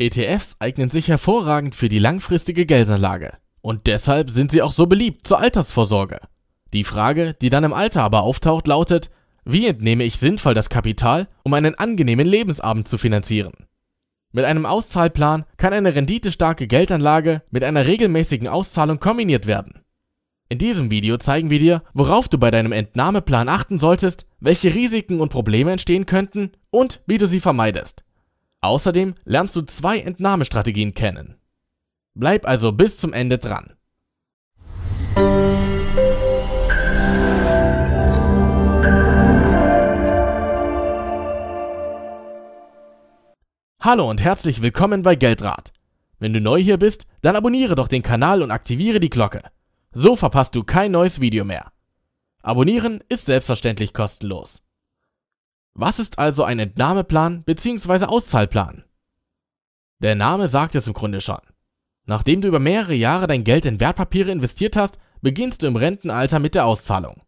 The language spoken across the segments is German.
ETFs eignen sich hervorragend für die langfristige Geldanlage und deshalb sind sie auch so beliebt zur Altersvorsorge. Die Frage, die dann im Alter aber auftaucht, lautet, wie entnehme ich sinnvoll das Kapital, um einen angenehmen Lebensabend zu finanzieren? Mit einem Auszahlplan kann eine renditestarke Geldanlage mit einer regelmäßigen Auszahlung kombiniert werden. In diesem Video zeigen wir dir, worauf du bei deinem Entnahmeplan achten solltest, welche Risiken und Probleme entstehen könnten und wie du sie vermeidest. Außerdem lernst du zwei Entnahmestrategien kennen. Bleib also bis zum Ende dran. Hallo und herzlich willkommen bei Geldrat. Wenn du neu hier bist, dann abonniere doch den Kanal und aktiviere die Glocke. So verpasst du kein neues Video mehr. Abonnieren ist selbstverständlich kostenlos. Was ist also ein Entnahmeplan bzw. Auszahlplan? Der Name sagt es im Grunde schon. Nachdem du über mehrere Jahre dein Geld in Wertpapiere investiert hast, beginnst du im Rentenalter mit der Auszahlung.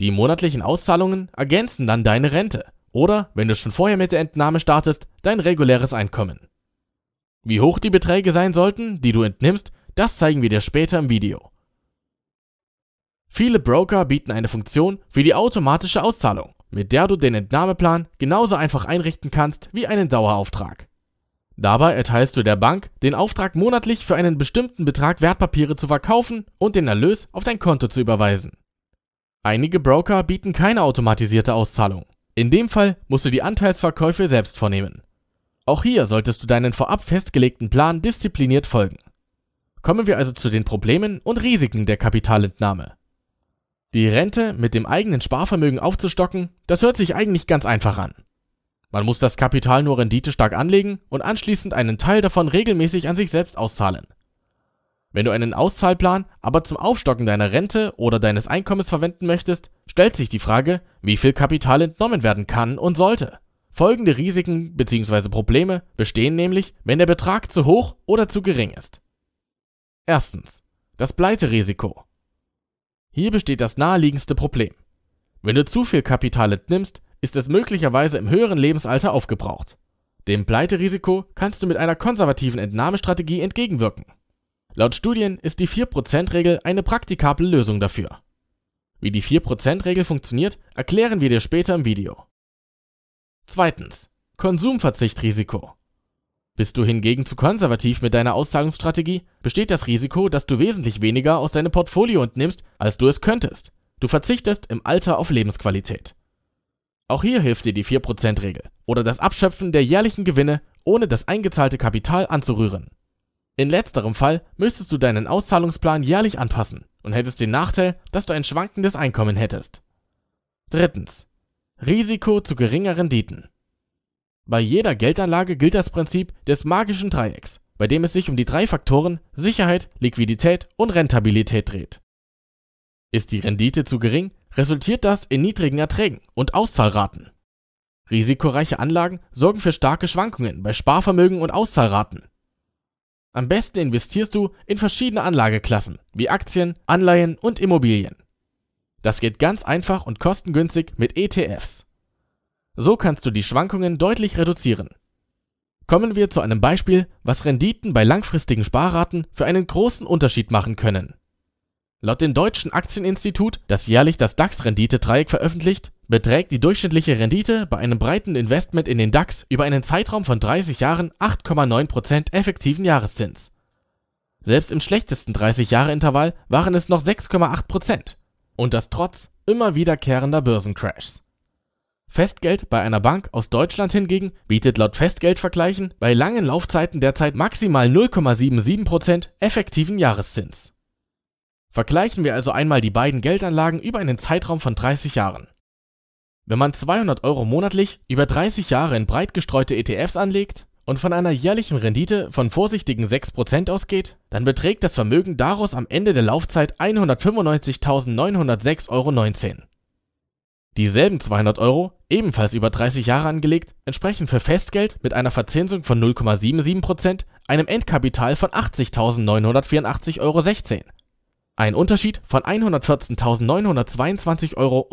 Die monatlichen Auszahlungen ergänzen dann deine Rente oder, wenn du schon vorher mit der Entnahme startest, dein reguläres Einkommen. Wie hoch die Beträge sein sollten, die du entnimmst, das zeigen wir dir später im Video. Viele Broker bieten eine Funktion für die automatische Auszahlung mit der du den Entnahmeplan genauso einfach einrichten kannst wie einen Dauerauftrag. Dabei erteilst du der Bank den Auftrag monatlich für einen bestimmten Betrag Wertpapiere zu verkaufen und den Erlös auf dein Konto zu überweisen. Einige Broker bieten keine automatisierte Auszahlung. In dem Fall musst du die Anteilsverkäufe selbst vornehmen. Auch hier solltest du deinen vorab festgelegten Plan diszipliniert folgen. Kommen wir also zu den Problemen und Risiken der Kapitalentnahme. Die Rente mit dem eigenen Sparvermögen aufzustocken, das hört sich eigentlich ganz einfach an. Man muss das Kapital nur renditestark anlegen und anschließend einen Teil davon regelmäßig an sich selbst auszahlen. Wenn du einen Auszahlplan aber zum Aufstocken deiner Rente oder deines Einkommens verwenden möchtest, stellt sich die Frage, wie viel Kapital entnommen werden kann und sollte. Folgende Risiken bzw. Probleme bestehen nämlich, wenn der Betrag zu hoch oder zu gering ist. Erstens. Das Pleiterisiko. Hier besteht das naheliegendste Problem. Wenn du zu viel Kapital entnimmst, ist es möglicherweise im höheren Lebensalter aufgebraucht. Dem Pleiterisiko kannst du mit einer konservativen Entnahmestrategie entgegenwirken. Laut Studien ist die 4%-Regel eine praktikable Lösung dafür. Wie die 4%-Regel funktioniert, erklären wir dir später im Video. Zweitens. Konsumverzichtrisiko. Bist du hingegen zu konservativ mit deiner Auszahlungsstrategie, besteht das Risiko, dass du wesentlich weniger aus deinem Portfolio entnimmst, als du es könntest. Du verzichtest im Alter auf Lebensqualität. Auch hier hilft dir die 4%-Regel oder das Abschöpfen der jährlichen Gewinne, ohne das eingezahlte Kapital anzurühren. In letzterem Fall müsstest du deinen Auszahlungsplan jährlich anpassen und hättest den Nachteil, dass du ein schwankendes Einkommen hättest. Drittens. Risiko zu geringen Renditen. Bei jeder Geldanlage gilt das Prinzip des magischen Dreiecks, bei dem es sich um die drei Faktoren Sicherheit, Liquidität und Rentabilität dreht. Ist die Rendite zu gering, resultiert das in niedrigen Erträgen und Auszahlraten. Risikoreiche Anlagen sorgen für starke Schwankungen bei Sparvermögen und Auszahlraten. Am besten investierst du in verschiedene Anlageklassen wie Aktien, Anleihen und Immobilien. Das geht ganz einfach und kostengünstig mit ETFs. So kannst du die Schwankungen deutlich reduzieren. Kommen wir zu einem Beispiel, was Renditen bei langfristigen Sparraten für einen großen Unterschied machen können. Laut dem Deutschen Aktieninstitut, das jährlich das dax rendite veröffentlicht, beträgt die durchschnittliche Rendite bei einem breiten Investment in den DAX über einen Zeitraum von 30 Jahren 8,9% effektiven Jahreszins. Selbst im schlechtesten 30-Jahre-Intervall waren es noch 6,8% und das trotz immer wiederkehrender Börsencrashs. Festgeld bei einer Bank aus Deutschland hingegen bietet laut Festgeldvergleichen bei langen Laufzeiten derzeit maximal 0,77% effektiven Jahreszins. Vergleichen wir also einmal die beiden Geldanlagen über einen Zeitraum von 30 Jahren. Wenn man 200 Euro monatlich über 30 Jahre in breit gestreute ETFs anlegt und von einer jährlichen Rendite von vorsichtigen 6% ausgeht, dann beträgt das Vermögen daraus am Ende der Laufzeit 195.906,19 Euro. Dieselben 200 Euro, ebenfalls über 30 Jahre angelegt, entsprechen für Festgeld mit einer Verzinsung von 0,77 einem Endkapital von 80.984,16 Euro, ein Unterschied von 114.922,03 Euro.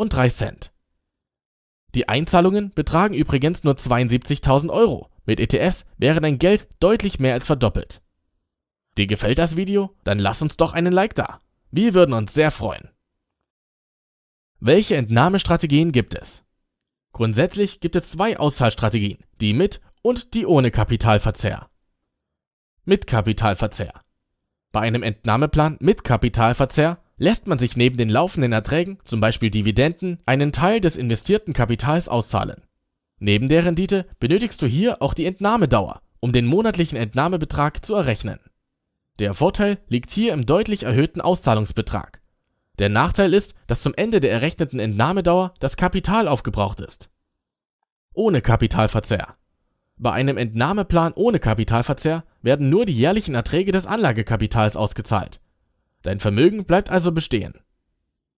Die Einzahlungen betragen übrigens nur 72.000 Euro, mit ETFs wäre dein Geld deutlich mehr als verdoppelt. Dir gefällt das Video? Dann lass uns doch einen Like da. Wir würden uns sehr freuen. Welche Entnahmestrategien gibt es? Grundsätzlich gibt es zwei Auszahlstrategien, die mit und die ohne Kapitalverzehr. Mit Kapitalverzehr. Bei einem Entnahmeplan mit Kapitalverzehr lässt man sich neben den laufenden Erträgen, zum Beispiel Dividenden, einen Teil des investierten Kapitals auszahlen. Neben der Rendite benötigst du hier auch die Entnahmedauer, um den monatlichen Entnahmebetrag zu errechnen. Der Vorteil liegt hier im deutlich erhöhten Auszahlungsbetrag. Der Nachteil ist, dass zum Ende der errechneten Entnahmedauer das Kapital aufgebraucht ist. Ohne Kapitalverzehr. Bei einem Entnahmeplan ohne Kapitalverzehr werden nur die jährlichen Erträge des Anlagekapitals ausgezahlt. Dein Vermögen bleibt also bestehen.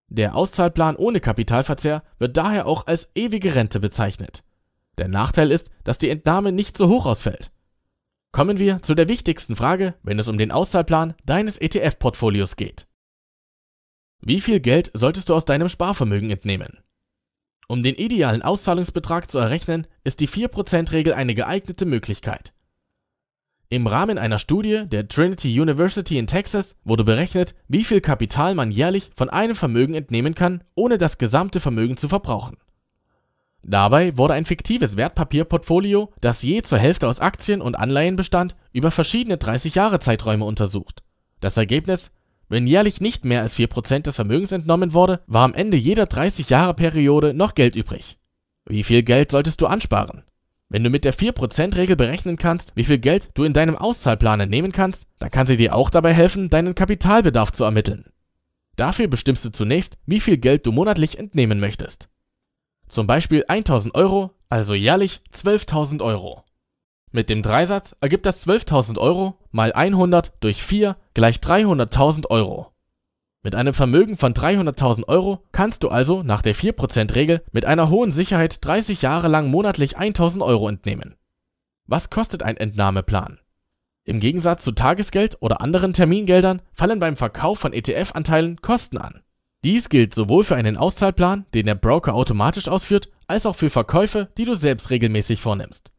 Der Auszahlplan ohne Kapitalverzehr wird daher auch als ewige Rente bezeichnet. Der Nachteil ist, dass die Entnahme nicht so hoch ausfällt. Kommen wir zu der wichtigsten Frage, wenn es um den Auszahlplan deines ETF-Portfolios geht. Wie viel Geld solltest du aus deinem Sparvermögen entnehmen? Um den idealen Auszahlungsbetrag zu errechnen, ist die 4%-Regel eine geeignete Möglichkeit. Im Rahmen einer Studie der Trinity University in Texas wurde berechnet, wie viel Kapital man jährlich von einem Vermögen entnehmen kann, ohne das gesamte Vermögen zu verbrauchen. Dabei wurde ein fiktives Wertpapierportfolio, das je zur Hälfte aus Aktien und Anleihen bestand, über verschiedene 30 Jahre Zeiträume untersucht. Das Ergebnis wenn jährlich nicht mehr als 4% des Vermögens entnommen wurde, war am Ende jeder 30-Jahre-Periode noch Geld übrig. Wie viel Geld solltest du ansparen? Wenn du mit der 4%-Regel berechnen kannst, wie viel Geld du in deinem Auszahlplan entnehmen kannst, dann kann sie dir auch dabei helfen, deinen Kapitalbedarf zu ermitteln. Dafür bestimmst du zunächst, wie viel Geld du monatlich entnehmen möchtest. Zum Beispiel 1000 Euro, also jährlich 12.000 Euro. Mit dem Dreisatz ergibt das 12.000 Euro mal 100 durch 4 gleich 300.000 Euro. Mit einem Vermögen von 300.000 Euro kannst du also nach der 4%-Regel mit einer hohen Sicherheit 30 Jahre lang monatlich 1.000 Euro entnehmen. Was kostet ein Entnahmeplan? Im Gegensatz zu Tagesgeld oder anderen Termingeldern fallen beim Verkauf von ETF-Anteilen Kosten an. Dies gilt sowohl für einen Auszahlplan, den der Broker automatisch ausführt, als auch für Verkäufe, die du selbst regelmäßig vornimmst.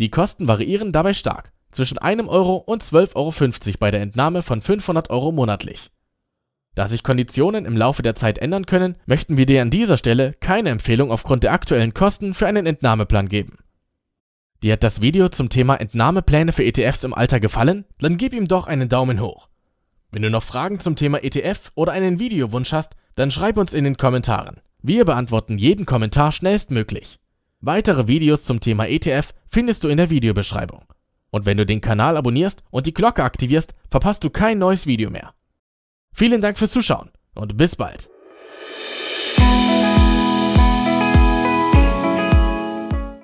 Die Kosten variieren dabei stark zwischen 1 Euro und 12,50 Euro bei der Entnahme von 500 Euro monatlich. Da sich Konditionen im Laufe der Zeit ändern können, möchten wir dir an dieser Stelle keine Empfehlung aufgrund der aktuellen Kosten für einen Entnahmeplan geben. Dir hat das Video zum Thema Entnahmepläne für ETFs im Alter gefallen? Dann gib ihm doch einen Daumen hoch. Wenn du noch Fragen zum Thema ETF oder einen Videowunsch hast, dann schreib uns in den Kommentaren. Wir beantworten jeden Kommentar schnellstmöglich. Weitere Videos zum Thema ETF findest du in der Videobeschreibung. Und wenn du den Kanal abonnierst und die Glocke aktivierst, verpasst du kein neues Video mehr. Vielen Dank fürs Zuschauen und bis bald.